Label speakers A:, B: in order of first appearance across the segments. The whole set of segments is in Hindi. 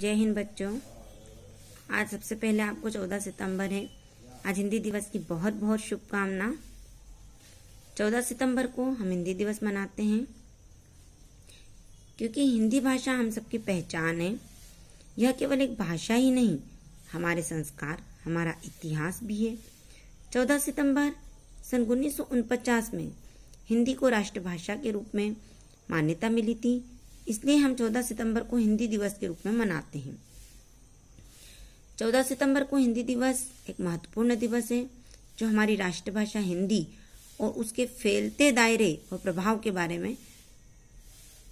A: जय हिंद बच्चों आज सबसे पहले आपको 14 सितंबर है आज हिंदी दिवस की बहुत बहुत शुभकामना 14 सितंबर को हम हिंदी दिवस मनाते हैं क्योंकि हिंदी भाषा हम सबकी पहचान है यह केवल एक भाषा ही नहीं हमारे संस्कार हमारा इतिहास भी है 14 सितंबर सन उन्नीस में हिंदी को राष्ट्रभाषा के रूप में मान्यता मिली थी इसलिए हम 14 सितंबर को हिंदी दिवस के रूप में मनाते हैं 14 सितंबर को हिंदी दिवस एक महत्वपूर्ण दिवस है जो हमारी राष्ट्रभाषा हिंदी और उसके फैलते दायरे और प्रभाव के बारे में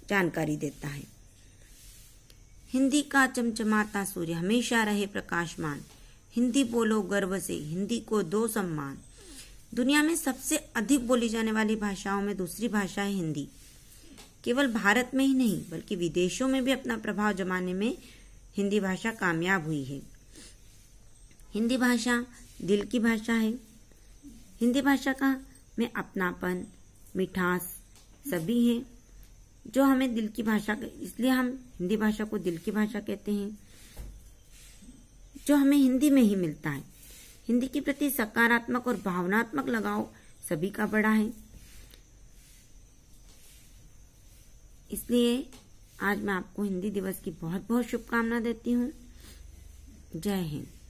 A: जानकारी देता है हिंदी का चमचमाता सूर्य हमेशा रहे प्रकाशमान हिंदी बोलो गर्व से हिंदी को दो सम्मान दुनिया में सबसे अधिक बोली जाने वाली भाषाओं में दूसरी भाषा है हिंदी केवल भारत में ही नहीं बल्कि विदेशों में भी अपना प्रभाव जमाने में हिंदी भाषा कामयाब हुई है हिंदी भाषा दिल की भाषा है हिंदी भाषा का में अपनापन मिठास सभी है जो हमें दिल की भाषा इसलिए हम हिंदी भाषा को दिल की भाषा कहते हैं जो हमें हिंदी में ही मिलता है हिंदी के प्रति सकारात्मक और भावनात्मक लगाव सभी का बड़ा है इसलिए आज मैं आपको हिंदी दिवस की बहुत बहुत शुभकामना देती हूँ जय हिंद